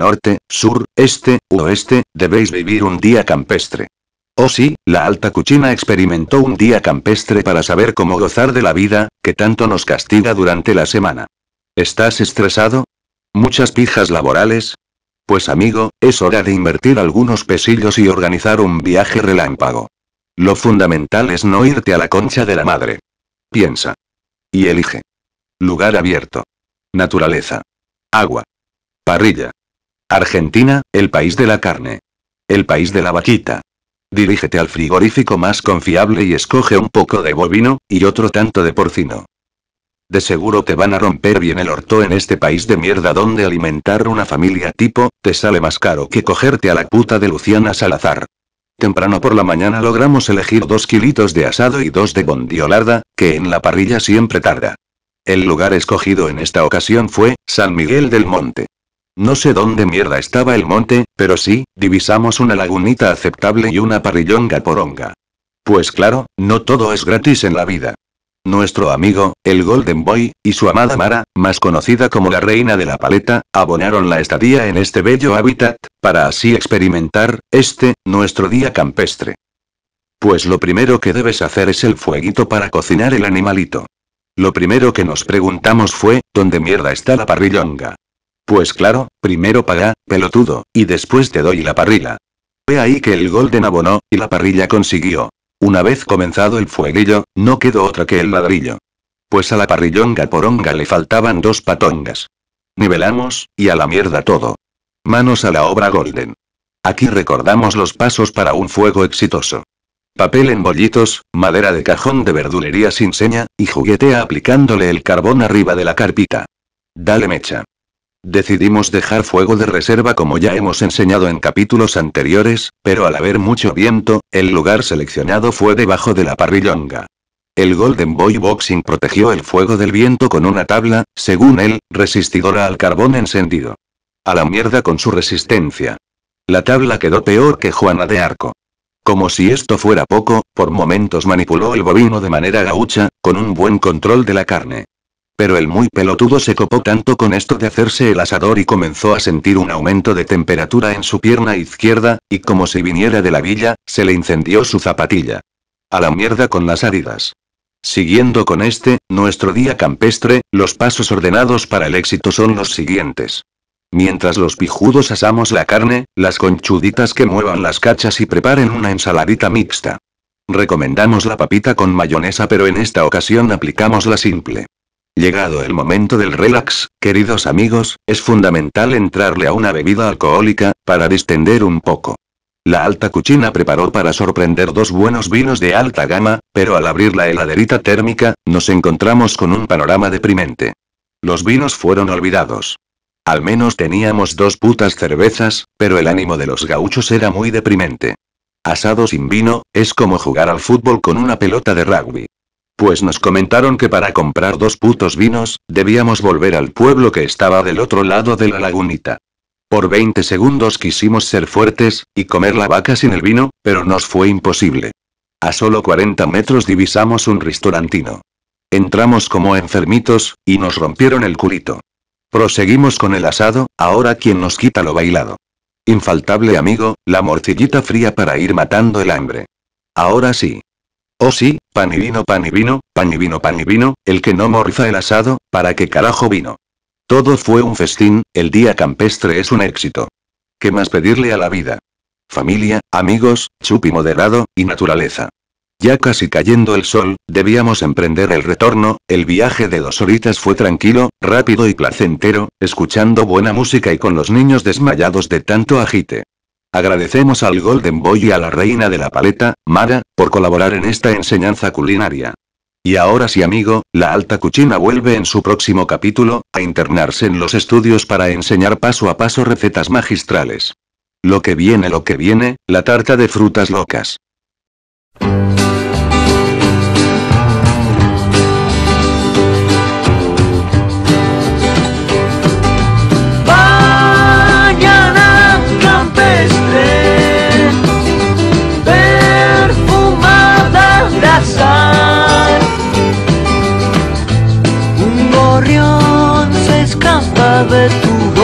norte, sur, este, oeste, debéis vivir un día campestre. Oh sí, la alta cuchina experimentó un día campestre para saber cómo gozar de la vida, que tanto nos castiga durante la semana. ¿Estás estresado? ¿Muchas pijas laborales? Pues amigo, es hora de invertir algunos pesillos y organizar un viaje relámpago. Lo fundamental es no irte a la concha de la madre. Piensa. Y elige. Lugar abierto. Naturaleza. Agua. Parrilla. Argentina, el país de la carne. El país de la vaquita. Dirígete al frigorífico más confiable y escoge un poco de bovino, y otro tanto de porcino. De seguro te van a romper bien el orto en este país de mierda donde alimentar una familia tipo, te sale más caro que cogerte a la puta de Luciana Salazar. Temprano por la mañana logramos elegir dos kilitos de asado y dos de bondiolarda, que en la parrilla siempre tarda. El lugar escogido en esta ocasión fue, San Miguel del Monte. No sé dónde mierda estaba el monte, pero sí, divisamos una lagunita aceptable y una parrillonga poronga. Pues claro, no todo es gratis en la vida. Nuestro amigo, el Golden Boy, y su amada Mara, más conocida como la reina de la paleta, abonaron la estadía en este bello hábitat, para así experimentar, este, nuestro día campestre. Pues lo primero que debes hacer es el fueguito para cocinar el animalito. Lo primero que nos preguntamos fue, ¿dónde mierda está la parrillonga? Pues claro, primero paga, pelotudo, y después te doy la parrilla. Ve ahí que el Golden abonó, y la parrilla consiguió. Una vez comenzado el fueguillo, no quedó otra que el ladrillo. Pues a la parrillonga poronga le faltaban dos patongas. Nivelamos, y a la mierda todo. Manos a la obra Golden. Aquí recordamos los pasos para un fuego exitoso. Papel en bollitos, madera de cajón de verdulería sin seña, y juguetea aplicándole el carbón arriba de la carpita. Dale mecha. Decidimos dejar fuego de reserva como ya hemos enseñado en capítulos anteriores, pero al haber mucho viento, el lugar seleccionado fue debajo de la parrillonga. El Golden Boy Boxing protegió el fuego del viento con una tabla, según él, resistidora al carbón encendido. A la mierda con su resistencia. La tabla quedó peor que Juana de Arco. Como si esto fuera poco, por momentos manipuló el bovino de manera gaucha, con un buen control de la carne. Pero el muy pelotudo se copó tanto con esto de hacerse el asador y comenzó a sentir un aumento de temperatura en su pierna izquierda, y como si viniera de la villa, se le incendió su zapatilla. A la mierda con las áridas. Siguiendo con este, nuestro día campestre, los pasos ordenados para el éxito son los siguientes. Mientras los pijudos asamos la carne, las conchuditas que muevan las cachas y preparen una ensaladita mixta. Recomendamos la papita con mayonesa pero en esta ocasión aplicamos la simple. Llegado el momento del relax, queridos amigos, es fundamental entrarle a una bebida alcohólica, para distender un poco. La alta cuchina preparó para sorprender dos buenos vinos de alta gama, pero al abrir la heladerita térmica, nos encontramos con un panorama deprimente. Los vinos fueron olvidados. Al menos teníamos dos putas cervezas, pero el ánimo de los gauchos era muy deprimente. Asado sin vino, es como jugar al fútbol con una pelota de rugby pues nos comentaron que para comprar dos putos vinos, debíamos volver al pueblo que estaba del otro lado de la lagunita. Por 20 segundos quisimos ser fuertes, y comer la vaca sin el vino, pero nos fue imposible. A solo 40 metros divisamos un restaurantino. Entramos como enfermitos, y nos rompieron el culito. Proseguimos con el asado, ahora quien nos quita lo bailado. Infaltable amigo, la morcillita fría para ir matando el hambre. Ahora sí. Oh sí, pan y vino, pan y vino, pan y vino, pan y vino, el que no morriza el asado, ¿para qué carajo vino? Todo fue un festín, el día campestre es un éxito. ¿Qué más pedirle a la vida? Familia, amigos, chupi moderado, y naturaleza. Ya casi cayendo el sol, debíamos emprender el retorno, el viaje de dos horitas fue tranquilo, rápido y placentero, escuchando buena música y con los niños desmayados de tanto agite. Agradecemos al Golden Boy y a la reina de la paleta, Mara, por colaborar en esta enseñanza culinaria. Y ahora sí amigo, la alta cuchina vuelve en su próximo capítulo, a internarse en los estudios para enseñar paso a paso recetas magistrales. Lo que viene, lo que viene, la tarta de frutas locas. escapa de tu